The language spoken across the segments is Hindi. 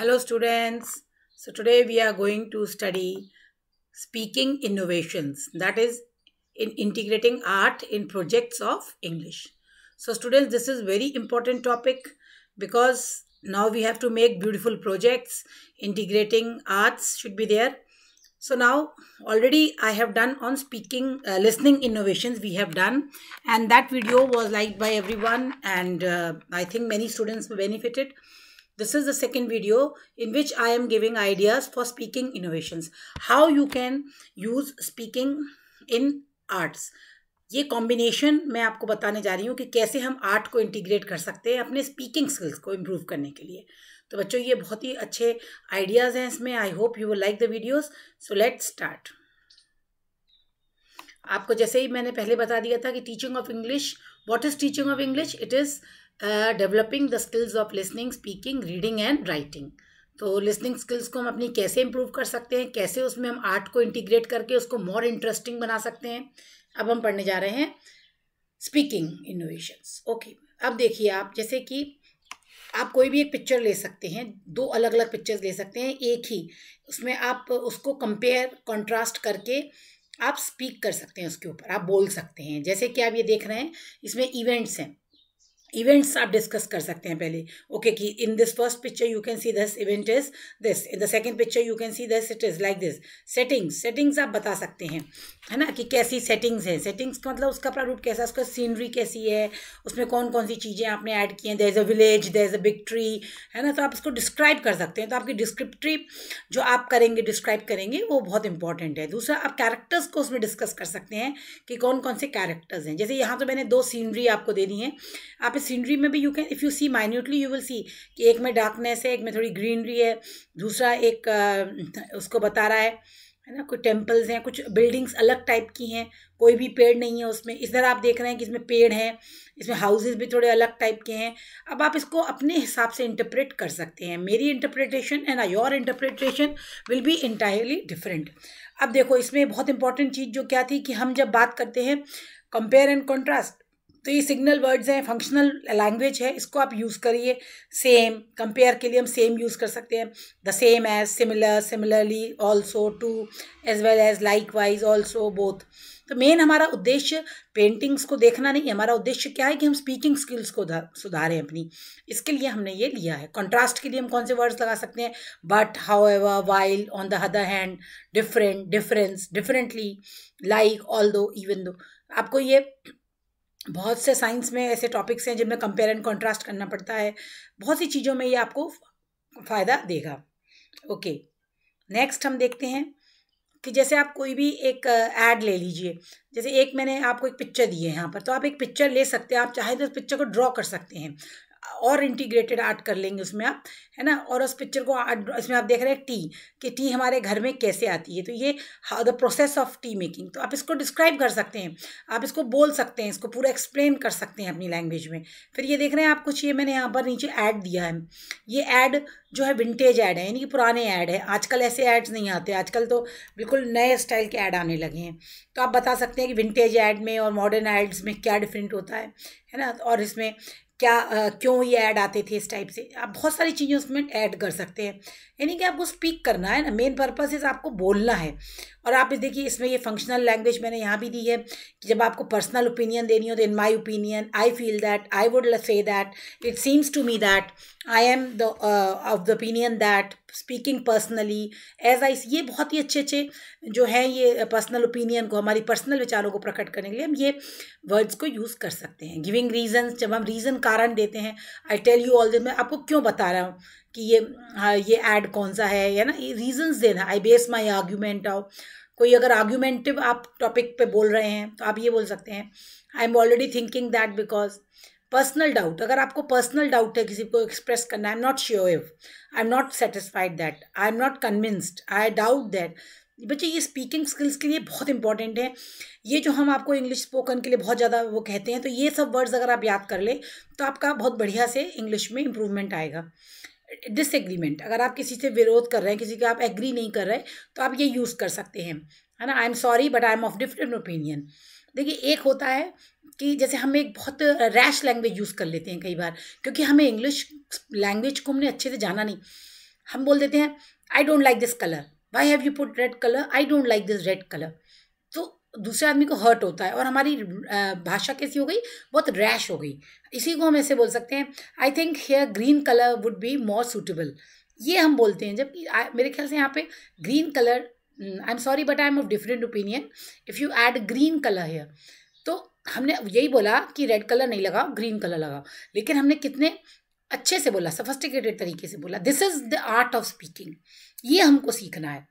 Hello students. So today we are going to study speaking innovations that is in integrating art in projects of English. So students this is very important topic because now we have to make beautiful projects integrating arts should be there. So now already I have done on speaking uh, listening innovations we have done and that video was liked by everyone and uh, I think many students benefited. This is the second video in which I am giving ideas for speaking innovations. How you can use speaking in arts. ये कॉम्बिनेशन मैं आपको बताने जा रही हूँ कि कैसे हम आर्ट को इंटीग्रेट कर सकते हैं अपने स्पीकिंग स्किल्स को इम्प्रूव करने के लिए तो बच्चों ये बहुत ही अच्छे आइडियाज़ हैं इसमें I hope you will like the videos so let's start आपको जैसे ही मैंने पहले बता दिया था कि teaching of English what is teaching of English it is developing the skills of listening speaking reading and writing तो लिसनिंग स्किल्स को हम अपनी कैसे इम्प्रूव कर सकते हैं कैसे उसमें हम आर्ट को इंटीग्रेट करके उसको मोर इंटरेस्टिंग बना सकते हैं अब हम पढ़ने जा रहे हैं स्पीकिंग इनोवेशंस ओके अब देखिए आप जैसे कि आप कोई भी एक पिक्चर ले सकते हैं दो अलग अलग पिक्चर्स ले सकते हैं एक ही उसमें आप उसको कंपेयर कॉन्ट्रास्ट करके आप स्पीक कर सकते हैं उसके ऊपर आप बोल सकते हैं जैसे कि आप ये देख रहे हैं इसमें इवेंट्स हैं इवेंट्स आप डिस्कस कर सकते हैं पहले ओके कि in this first picture you can see this event is this in the second picture you can see this it is like this settings settings आप बता सकते हैं है ना कि कैसी सेटिंग्स है सेटिंग्स का मतलब उसका प्रारूप कैसा उसका सीनरी कैसी है उसमें कौन कौन सी चीज़ें आपने ऐड की हैं there is a village there is a big tree है ना तो आप इसको डिस्क्राइब कर सकते हैं तो आपकी डिस्क्रिप्टिव जो आप करेंगे डिस्क्राइब करेंगे वो बहुत इंपॉर्टेंट है दूसरा आप कैरेक्टर्स को उसमें डिस्कस कर सकते हैं कि कौन कौन से कैरेक्टर्स हैं जैसे यहाँ तो मैंने दो सीनरी आपको दे दी हैं आप सीनरी में भी you can if you see minutely you will see कि एक में डार्कनेस है एक में थोड़ी ग्रीनरी है दूसरा एक उसको बता रहा है है ना कोई टेम्पल्स हैं कुछ बिल्डिंग्स अलग टाइप की हैं कोई भी पेड़ नहीं है उसमें इस तरह आप देख रहे हैं कि इसमें पेड़ हैं इसमें हाउसेस भी थोड़े अलग टाइप के हैं अब आप इसको अपने हिसाब से इंटरप्रेट कर सकते हैं मेरी interpretation and your interpretation will be entirely different अब देखो इसमें बहुत इंपॉर्टेंट चीज़ जो क्या थी कि हम जब बात करते हैं कंपेयर एंड कॉन्ट्रास्ट तो ये सिग्नल वर्ड्स हैं फंक्शनल लैंग्वेज है इसको आप यूज़ करिए सेम कंपेयर के लिए हम सेम यूज़ कर सकते हैं the same as similar similarly also too as well as likewise also both तो मेन हमारा उद्देश्य पेंटिंग्स को देखना नहीं हमारा उद्देश्य क्या है कि हम स्पीकिंग स्किल्स को सुधारें अपनी इसके लिए हमने ये लिया है कंट्रास्ट के लिए हम कौन से वर्ड्स लगा सकते हैं but however while on the other hand different difference differently like although even though आपको ये बहुत से साइंस में ऐसे टॉपिक्स हैं जिनमें कंपेयर एंड कॉन्ट्रास्ट करना पड़ता है बहुत सी चीज़ों में ये आपको फ़ायदा देगा ओके नेक्स्ट हम देखते हैं कि जैसे आप कोई भी एक ऐड uh, ले लीजिए जैसे एक मैंने आपको एक पिक्चर दी है यहाँ पर तो आप एक पिक्चर ले सकते हैं आप चाहे तो उस पिक्चर को ड्रॉ कर सकते हैं और इंटीग्रेटेड आर्ट कर लेंगे उसमें आप है ना और उस पिक्चर को आर्ट इसमें आप देख रहे हैं टी कि टी हमारे घर में कैसे आती है तो ये the process of tea making तो आप इसको डिस्क्राइब कर सकते हैं आप इसको बोल सकते हैं इसको पूरा एक्सप्लेन कर सकते हैं अपनी लैंग्वेज में फिर ये देख रहे हैं आप कुछ ये मैंने यहाँ पर नीचे ऐड दिया है ये ऐड जो है विंटेज ऐड है यानी कि पुराने ऐड है आजकल ऐसे ऐड्स नहीं आते आजकल तो बिल्कुल नए स्टाइल के ऐड आने लगे हैं तो आप बता सकते हैं कि विंटेज ऐड में और मॉडर्न ऐड्स में क्या डिफरेंट होता है है ना और इसमें क्या आ, क्यों ये ऐड आते थे इस टाइप से आप बहुत सारी चीज़ें उसमें ऐड कर सकते हैं यानी कि आपको स्पीक करना है ना मेन पर्पज इज़ आपको बोलना है और आप इस देखिए इसमें ये फंक्शनल लैंग्वेज मैंने यहाँ भी दी है कि जब आपको पर्सनल ओपिनियन देनी हो तो in my opinion I feel that I would say that it seems to me that I am the of the opinion that speaking personally as I ये बहुत ही अच्छे अच्छे जो हैं ये पर्सनल ओपिनियन को हमारी पर्सनल विचारों को प्रकट करने के लिए हम ये वर्ड्स को यूज़ कर सकते हैं गिविंग रीजन जब हम रीज़न कारण देते हैं आई टेल यू ऑल दिन मैं आपको क्यों बता रहा हूँ कि ये हाँ, ये एड कौन सा है या ना ये रीजन्स देना आई बेस माई आर्ग्यूमेंट आओ कोई अगर आर्ग्यूमेंटिव आप टॉपिक पे बोल रहे हैं तो आप ये बोल सकते हैं I am already thinking that because personal doubt अगर आपको पर्सनल डाउट है किसी को एक्सप्रेस करना I am not sure if I am not satisfied that I am not convinced I doubt that बच्चे ये स्पीकिंग स्किल्स के लिए बहुत इंपॉर्टेंट है ये जो हम आपको इंग्लिश स्पोकन के लिए बहुत ज़्यादा वो कहते हैं तो ये सब वर्ड्स अगर आप याद कर ले तो आपका बहुत बढ़िया से इंग्लिश में इम्प्रूवमेंट आएगा डिसएग्रीमेंट अगर आप किसी से विरोध कर रहे हैं किसी का आप एग्री नहीं कर रहे तो आप ये यूज़ कर सकते हैं है ना I am sorry but I am of different opinion देखिए एक होता है कि जैसे हम एक बहुत रैश लैंग्वेज यूज़ कर लेते हैं कई बार क्योंकि हमें इंग्लिश लैंग्वेज को हमने अच्छे से जाना नहीं हम बोल देते हैं I don't like this colour why have you put red colour I don't like this red colour तो दूसरे आदमी को हर्ट होता है और हमारी भाषा कैसी हो गई बहुत रैश हो गई इसी को हम ऐसे बोल सकते हैं I think here green colour would be more suitable ये हम बोलते हैं जबकि मेरे ख्याल से यहाँ पे green colour I am sorry but I am of different opinion if you add green colour here हमने यही बोला कि रेड कलर नहीं लगाओ ग्रीन कलर लगाओ लेकिन हमने कितने अच्छे से बोला सफस्टिकेटेड तरीके से बोला this is the art of speaking ये हमको सीखना है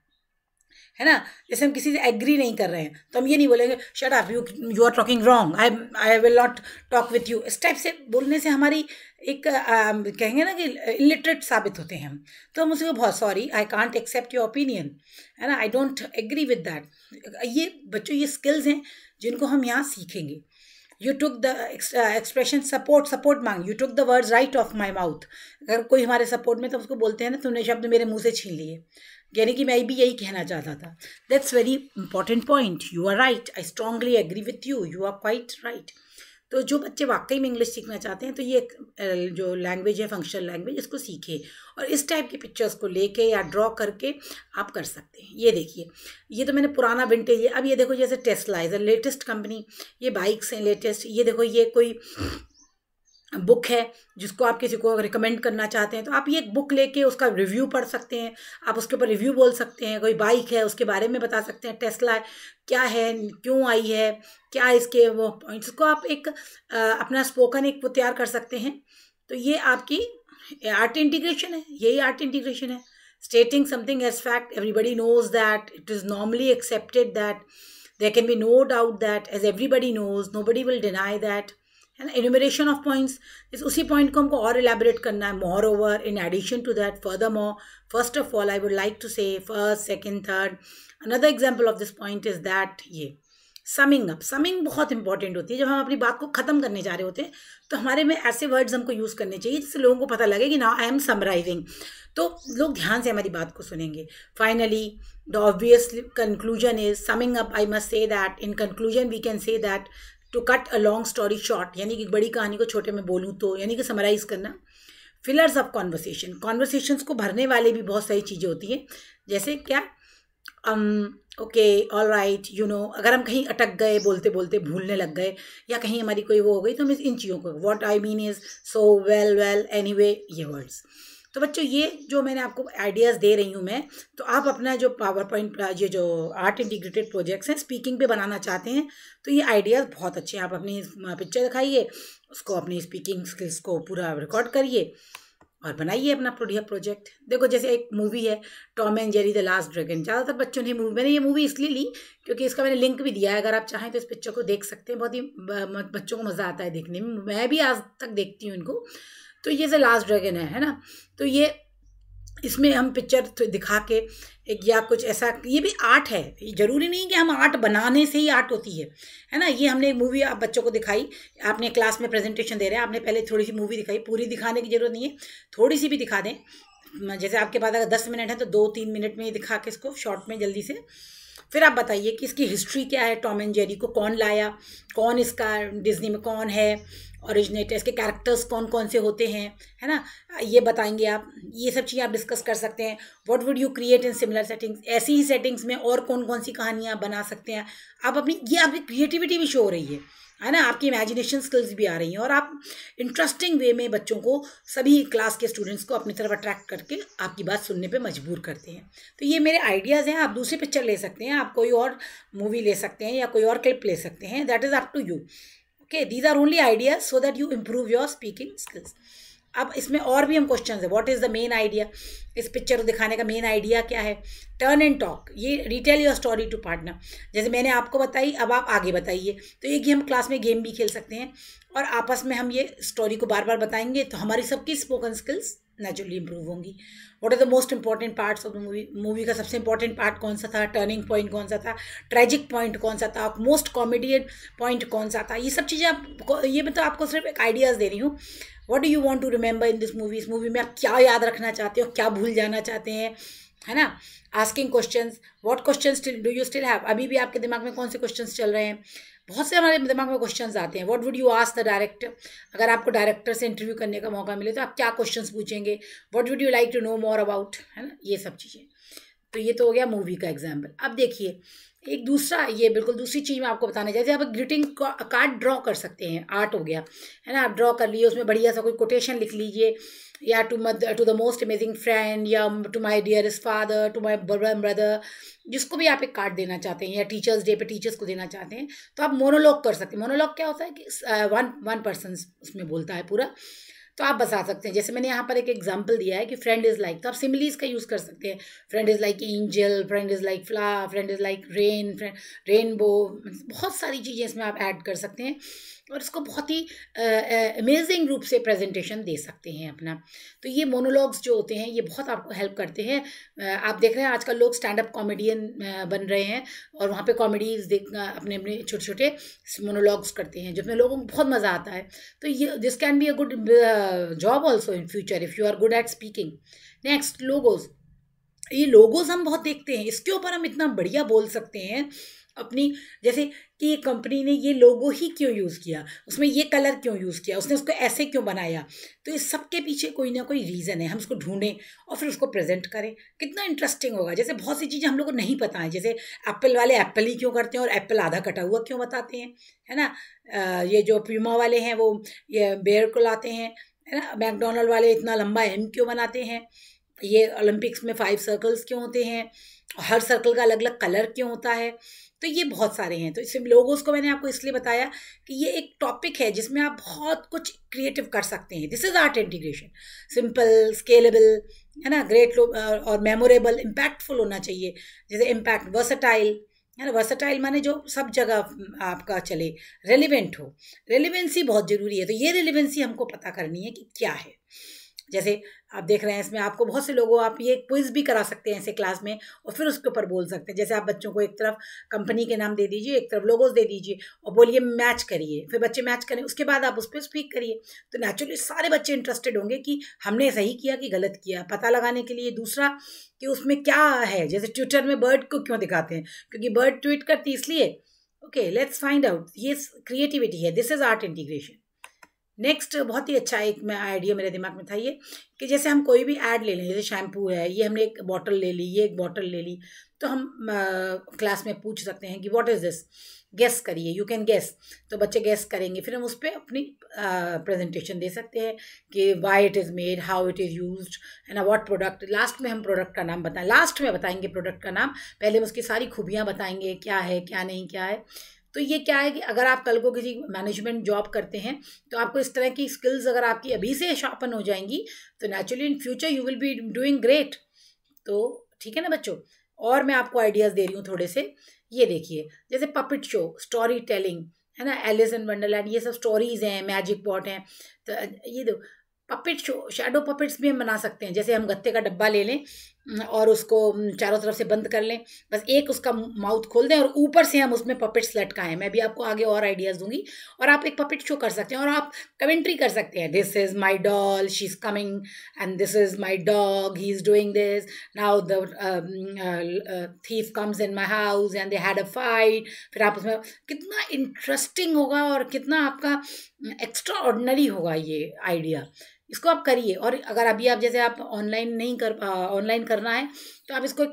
है ना जैसे हम किसी से एग्री नहीं कर रहे हैं तो हम ये नहीं बोलेंगे शट आप you you are talking wrong I I will not talk with you इस टाइप से बोलने से हमारी एक कहेंगे ना कि इलिटरेट साबित होते हैं हम तो हम उसे बहुत sorry I can't accept your opinion है ना I don't agree with that ये बच्चों ये स्किल्स हैं जिनको हम यहाँ सीखेंगे you took the expression support support मांग you took the words right of my mouth अगर कोई हमारे सपोर्ट में तो उसको बोलते हैं ना तुमने शब्द मेरे मुंह से छीन लिए यानी कि मैं भी यही कहना चाहता था that's very important point you are right I strongly agree with you you are quite right तो जो बच्चे वाकई में इंग्लिश सीखना चाहते हैं तो ये जो लैंग्वेज है फंक्शनल लैंग्वेज इसको सीखे और इस टाइप की पिक्चर्स को लेके या ड्रॉ करके आप कर सकते हैं ये देखिए ये तो मैंने पुराना विंटेज है अब ये देखो जैसे टेस्ला इज़ लेटेस्ट कंपनी ये बाइक्स हैं लेटेस्ट ये देखो ये कोई बुक है जिसको आप किसी को रिकमेंड करना चाहते हैं तो आप ये एक बुक लेके उसका रिव्यू पढ़ सकते हैं आप उसके ऊपर रिव्यू बोल सकते हैं कोई बाइक है उसके बारे में बता सकते हैं टेस्ला है, क्या है क्यों आई है क्या इसके वो पॉइंट्स को आप एक आ, अपना स्पोकन एक वो तैयार कर सकते हैं तो ये आपकी आर्ट इंटीग्रेशन है यही आर्ट इंटीग्रेशन है stating something as fact everybody knows that it is normally accepted that there can be no doubt that as everybody knows nobody will deny that है ना एनुमरेशन ऑफ पॉइंट्स इस उसी पॉइंट को हमको और एलेबरेट करना है moreover in addition to that furthermore first of all I would like to say first second third another example of this point is that ये समिंग अप समिंग बहुत इंपॉर्टेंट होती है जब हम अपनी बात को ख़त्म करने जा रहे होते हैं तो हमारे में ऐसे वर्ड्स हमको यूज़ करने चाहिए जिससे लोगों को पता लगे कि ना आई एम समराइजिंग तो लोग ध्यान से हमारी बात को सुनेंगे finally the obvious conclusion is summing up I must say that in conclusion we can say that to cut a long story short यानी कि बड़ी कहानी को छोटे में बोलूँ तो यानी कि समराइज़ करना फिलर्स ऑफ कॉन्वर्सेशन कॉन्वर्सेशंस को भरने वाले भी बहुत सारी चीज़ें होती हैं जैसे क्या okay all right you know अगर हम कहीं अटक गए बोलते बोलते भूलने लग गए या कहीं हमारी कोई वो हो गई तो हम इन चीज़ों को what I mean is so well well anyway ये वर्ड्स तो बच्चों ये जो मैंने आपको आइडियाज़ दे रही हूँ मैं तो आप अपना जो पावर पॉइंट ये जो आर्ट इंटीग्रेटेड प्रोजेक्ट्स हैं स्पीकिंग पे बनाना चाहते हैं तो ये आइडियाज़ बहुत अच्छे हैं आप अपनी पिक्चर दिखाइए उसको अपनी स्पीकिंग स्किल्स को पूरा रिकॉर्ड करिए और बनाइए अपना प्रोडिया प्रोजेक्ट देखो जैसे एक मूवी है Tom and Jerry the last dragon ज़्यादातर बच्चों ने मूवी मैंने ये मूवी इसलिए ली क्योंकि इसका मैंने लिंक भी दिया है अगर आप चाहें तो इस पिक्चर को देख सकते हैं बहुत ही बच्चों को मज़ा आता है देखने में मैं भी आज तक देखती हूँ इनको तो ये द लास्ट ड्रैगन है है ना तो ये इसमें हम पिक्चर तो दिखा के एक या कुछ ऐसा ये भी आर्ट है ज़रूरी नहीं कि हम आर्ट बनाने से ही आर्ट होती है है ना ये हमने एक मूवी आप बच्चों को दिखाई आपने क्लास में प्रेजेंटेशन दे रहे हैं आपने पहले थोड़ी सी मूवी दिखाई पूरी दिखाने की ज़रूरत नहीं है थोड़ी सी भी दिखा दें जैसे आपके पास अगर दस मिनट है तो दो तीन मिनट में दिखा के इसको शॉर्ट में जल्दी से फिर आप बताइए कि इसकी हिस्ट्री क्या है टॉम एंड जेरी को कौन लाया कौन इसका डिज्नी में कौन है ओरिजिनेटर इसके कैरेक्टर्स कौन कौन से होते हैं है ना ये बताएंगे आप ये सब चीज़ें आप डिस्कस कर सकते हैं what would you create in similar settings ऐसी ही सेटिंग्स में और कौन कौन सी कहानियाँ बना सकते हैं आप अपनी ये आपकी क्रिएटिविटी भी शो हो रही है है ना आपकी इमेजिनेशन स्किल्स भी आ रही हैं और आप इंटरेस्टिंग वे में बच्चों को सभी क्लास के स्टूडेंट्स को अपनी तरफ अट्रैक्ट करके आपकी बात सुनने पे मजबूर करते हैं तो ये मेरे आइडियाज़ हैं आप दूसरी पिक्चर ले सकते हैं आप कोई और मूवी ले सकते हैं या कोई और क्लिप ले सकते हैं that is up to you okay these are only ideas so that you improve your speaking skills अब इसमें और भी हम क्वेश्चन है what is the main idea इस पिक्चर को दिखाने का मेन आइडिया क्या है टर्न एंड टॉक ये retell your story to partner जैसे मैंने आपको बताई अब आप आगे बताइए तो ये गेम क्लास में गेम भी खेल सकते हैं और आपस में हम ये स्टोरी को बार बार बताएंगे तो हमारी सबकी स्पोकन स्किल्स नेचुरली इम्प्रूव होंगी what are the most important parts of the movie movie का सबसे इंपॉर्टेंट पार्ट कौन सा था टर्निंग पॉइंट कौन सा था ट्रेजिक पॉइंट कौन सा था मोस्ट कॉमेडियन पॉइंट कौन सा था ये सब चीज़ें आप ये मैं तो आपको सिर्फ एक आइडियाज़ दे रही हूँ what do you want to remember in this movie इस मूवी में आप क्या याद रखना चाहते हो क्या भूल जाना चाहते हैं है ना asking question what question do you still have अभी भी आपके दिमाग में कौन से क्वेश्चन चल रहे हैं बहुत से हमारे दिमाग में क्वेश्चंस आते हैं what would you ask the director अगर आपको डायरेक्टर से इंटरव्यू करने का मौका मिले तो आप क्या क्वेश्चंस पूछेंगे what would you like to know more about है ना ये सब चीज़ें तो ये तो हो गया मूवी का एग्जाम्पल अब देखिए एक दूसरा ये बिल्कुल दूसरी चीज़ मैं आपको बताना जैसे आप ग्रीटिंग कार्ड ड्रॉ कर सकते हैं आर्ट हो गया है ना आप ड्रॉ कर लिए उसमें बढ़िया सा कोई कोटेशन लिख लीजिए या to mother to the most amazing friend या to my dearest father to my brother जिसको भी आप एक कार्ड देना चाहते हैं या टीचर्स डे पे टीचर्स को देना चाहते हैं तो आप मोनोलॉग कर सकते हैं मोनोलॉग क्या होता है कि वन वन पर्सन उसमें बोलता है पूरा तो आप बता सकते हैं जैसे मैंने यहाँ पर एक एग्जाम्पल दिया है कि फ्रेंड इज़ लाइक तो आप सिमिलीज का यूज़ कर सकते हैं friend is like angel friend is like फ्ला friend is like rain friend rainbow बहुत सारी चीज़ें इसमें आप ऐड कर सकते हैं और इसको बहुत ही अमेजिंग रूप से प्रेजेंटेशन दे सकते हैं अपना तो ये मोनोलॉग्स जो होते हैं ये बहुत आपको हेल्प करते हैं uh, आप देख रहे हैं आजकल लोग स्टैंड अप कॉमेडियन बन रहे हैं और वहाँ पे कॉमेडीज देख अपने अपने छोटे छोटे मोनोलॉग्स करते हैं जिसमें लोगों को बहुत मज़ा आता है तो ये this can be a good job also in future if you are good at speaking next logos ये लोगोज हम बहुत देखते हैं इसके ऊपर हम इतना बढ़िया बोल सकते हैं अपनी जैसे कि कंपनी ने ये लोगो ही क्यों यूज़ किया उसमें ये कलर क्यों यूज़ किया उसने उसको ऐसे क्यों बनाया तो इस सब के पीछे कोई ना कोई रीज़न है हम उसको ढूंढें और फिर उसको प्रेजेंट करें कितना इंटरेस्टिंग होगा जैसे बहुत सी चीज़ें हम लोग को नहीं पता है जैसे एप्पल वाले एप्पल ही क्यों करते हैं और एप्पल आधा कटा हुआ क्यों बताते हैं है ना ये जो प्यूमा वाले हैं वो ये बेयर को लाते हैं है ना मैकडोनल्ड वाले इतना लंबा एम क्यों बनाते हैं ये ओलंपिक्स में फाइव सर्कल्स क्यों होते हैं हर सर्कल का अलग अलग कलर क्यों होता है तो ये बहुत सारे हैं तो इसमें लोगोस को मैंने आपको इसलिए बताया कि ये एक टॉपिक है जिसमें आप बहुत कुछ क्रिएटिव कर सकते हैं this is art integration simple scalable है ना ग्रेट और मेमोरेबल इम्पैक्टफुल होना चाहिए जैसे इम्पैक्ट वर्सटाइल है ना वर्सटाइल माने जो सब जगह आपका चले रेलिवेंट हो रेलिवेंसी बहुत ज़रूरी है तो ये रेलिवेंसी हमको पता करनी है कि क्या है जैसे आप देख रहे हैं इसमें आपको बहुत से लोगों आप ये क्विज़ भी करा सकते हैं ऐसे क्लास में और फिर उसके ऊपर बोल सकते हैं जैसे आप बच्चों को एक तरफ कंपनी के नाम दे दीजिए एक तरफ लोगोज दे दीजिए और बोलिए मैच करिए फिर बच्चे मैच करें उसके बाद आप उस पर स्पीक करिए तो नेचुरली सारे बच्चे इंटरेस्टेड होंगे कि हमने सही किया कि गलत किया पता लगाने के लिए दूसरा कि उसमें क्या है जैसे ट्विटर में बर्ड को क्यों दिखाते हैं क्योंकि बर्ड ट्वीट करती इसलिए ओके लेट्स फाइंड आउट ये क्रिएटिविटी है this is art integration next बहुत ही अच्छा एक मैं आइडिया मेरे दिमाग में था ये कि जैसे हम कोई भी ऐड ले लें जैसे शैम्पू है ये हमने एक बॉटल ले ली ये एक बॉटल ले ली तो हम क्लास में पूछ सकते हैं कि व्हाट इज़ दिस गेस करिए यू कैन गेस तो बच्चे गेस करेंगे फिर हम उस पर अपनी प्रेजेंटेशन दे सकते हैं कि why it is made how it is use and what product last में हम प्रोडक्ट का नाम बताएं लास्ट में बताएंगे प्रोडक्ट का नाम पहले हम उसकी सारी खूबियाँ बताएंगे क्या है क्या नहीं क्या है तो ये क्या है कि अगर आप कल को किसी मैनेजमेंट जॉब करते हैं तो आपको इस तरह की स्किल्स अगर आपकी अभी से शार्पन हो जाएंगी तो naturally in future you will be doing great तो ठीक है ना बच्चों और मैं आपको आइडियाज़ दे रही हूँ थोड़े से ये देखिए जैसे पपिट शो स्टोरी टेलिंग है ना एलिस इन वंडरलैंड ये सब स्टोरीज़ हैं मैजिक पॉट हैं तो ये दो पपिट शो शेडो पपिट्स भी हम बना सकते हैं जैसे हम गत्ते का डब्बा ले लें और उसको चारों तरफ से बंद कर लें बस एक उसका माउथ खोल दें और ऊपर से हम उसमें पपेट्स लटकाएं मैं भी आपको आगे और आइडियाज़ दूंगी और आप एक पपेट शो कर सकते हैं और आप कमेंट्री कर सकते हैं this is my doll she is coming and this is my dog he is doing this now the thief comes in my house and they had a fight फिर आप उसमें कितना इंटरेस्टिंग होगा और कितना आपका एक्स्ट्रा ऑर्डनरी होगा ये आइडिया इसको आप करिए और अगर अभी आप जैसे आप ऑनलाइन नहीं कर ऑनलाइन करना है तो आप इसको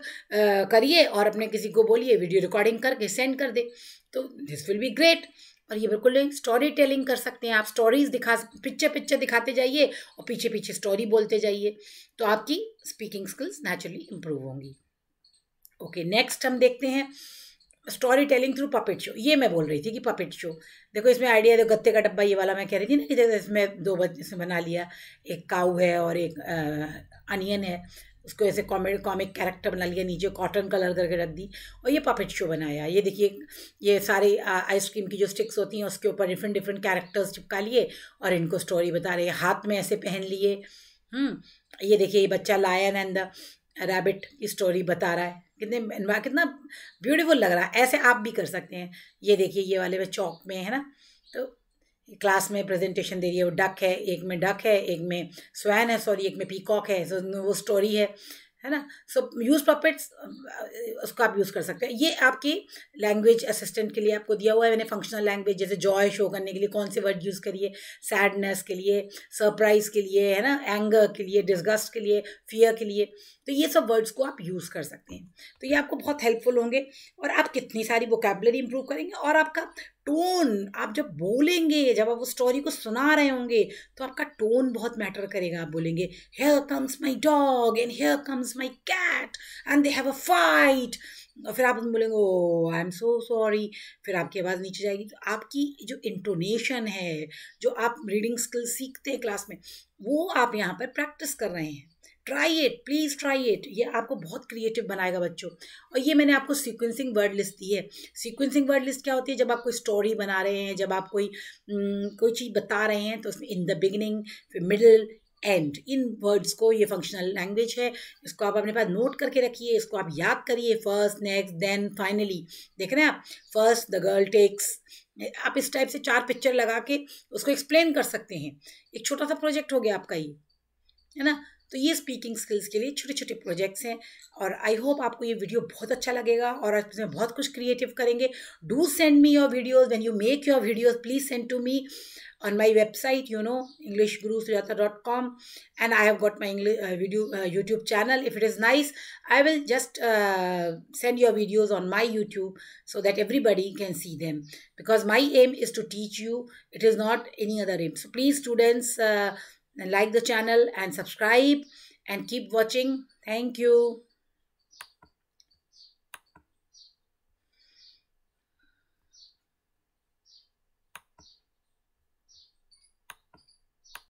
करिए और अपने किसी को बोलिए वीडियो रिकॉर्डिंग करके सेंड कर दे तो दिस विल बी ग्रेट और ये बिल्कुल स्टोरी टेलिंग कर सकते हैं आप स्टोरीज दिखा पिक्चर पिक्चर दिखाते जाइए और पीछे पीछे स्टोरी बोलते जाइए तो आपकी स्पीकिंग स्किल्स नेचुरली इम्प्रूव होंगी ओके नेक्स्ट हम देखते हैं story telling through puppet show ये मैं बोल रही थी कि पपेट शो देखो इसमें आइडिया देखो गत्ते का डब्बा ये वाला मैं कह रही थी ना कि जैसे इसमें दो से बना लिया एक काऊ है और एक अनियन है उसको ऐसे कॉमेड कॉमिक कैरेक्टर बना लिया नीचे कॉटन कलर करके रख दी और ये पपेट शो बनाया ये देखिए ये सारे आइसक्रीम की जो स्टिक्स होती हैं उसके ऊपर डिफरेंट डिफरेंट कैरेक्टर्स चिपका लिए और इनको स्टोरी बता रहे हाथ में ऐसे पहन लिए हम्म, ये देखिए ये बच्चा लायन एंड द रैबिट की स्टोरी बता रहा है कितने कितना ब्यूटीफुल लग रहा है ऐसे आप भी कर सकते हैं ये देखिए ये वाले में चौक में है ना तो क्लास में प्रेजेंटेशन दे रही है वो डक है एक में डक है एक में स्वैन है सॉरी एक में पीकॉक है वो स्टोरी है है ना सो यूज़ पपेट्स उसको आप यूज़ कर सकते हैं ये आपकी लैंग्वेज असिस्टेंट के लिए आपको दिया हुआ है मैंने फंक्शनल लैंग्वेज जैसे जॉय शो करने के लिए कौन से वर्ड यूज़ करिए सैडनेस के लिए सरप्राइज के लिए है ना एंगर के लिए डिस्गस्ट के लिए फियर के लिए तो ये सब वर्ड्स को आप यूज़ कर सकते हैं तो ये आपको बहुत हेल्पफुल होंगे और आप कितनी सारी वोकेबलरी इंप्रूव करेंगे और आपका टोन आप जब बोलेंगे जब आप वो स्टोरी को सुना रहे होंगे तो आपका टोन बहुत मैटर करेगा आप बोलेंगे here comes my dog and here comes my cat and they have a fight और फिर आप बोलेंगे ओ आई एम सो सॉरी फिर आपकी आवाज़ नीचे जाएगी तो आपकी जो इंटोनेशन है जो आप रीडिंग स्किल सीखते हैं क्लास में वो आप यहाँ पर प्रैक्टिस कर रहे हैं try it please try it ये आपको बहुत क्रिएटिव बनाएगा बच्चों और ये मैंने आपको सीक्वेंसिंग वर्ड लिस्ट दी है सीक्वेंसिंग वर्ड लिस्ट क्या होती है जब आप कोई स्टोरी बना रहे हैं जब आप कोई कोई चीज़ बता रहे हैं तो उसमें इन द बिगिनिंग फिर मिडल एंड इन वर्ड्स को ये फंक्शनल लैंग्वेज है इसको आप अपने पास नोट करके रखिए इसको आप याद करिए फर्स्ट नेक्स्ट देन फाइनली देख रहे हैं आप फर्स्ट द गर्ल टेक्स आप इस टाइप से चार पिक्चर लगा के उसको एक्सप्लेन कर सकते हैं एक छोटा सा प्रोजेक्ट हो गया आपका ये है ना तो ये स्पीकिंग स्किल्स के लिए छोटे छोटे प्रोजेक्ट्स हैं और आई होप आपको ये वीडियो बहुत अच्छा लगेगा और आप इसमें बहुत कुछ क्रिएटिव करेंगे do send me your videos when you make your videos please send to me on my website you know English guru Sujata dot com and I have got my English video YouTube channel if it is nice I will just send your videos on my YouTube so that everybody can see them because my aim is to teach you it is not any other aim so please students like the channel and subscribe and keep watching. Thank you.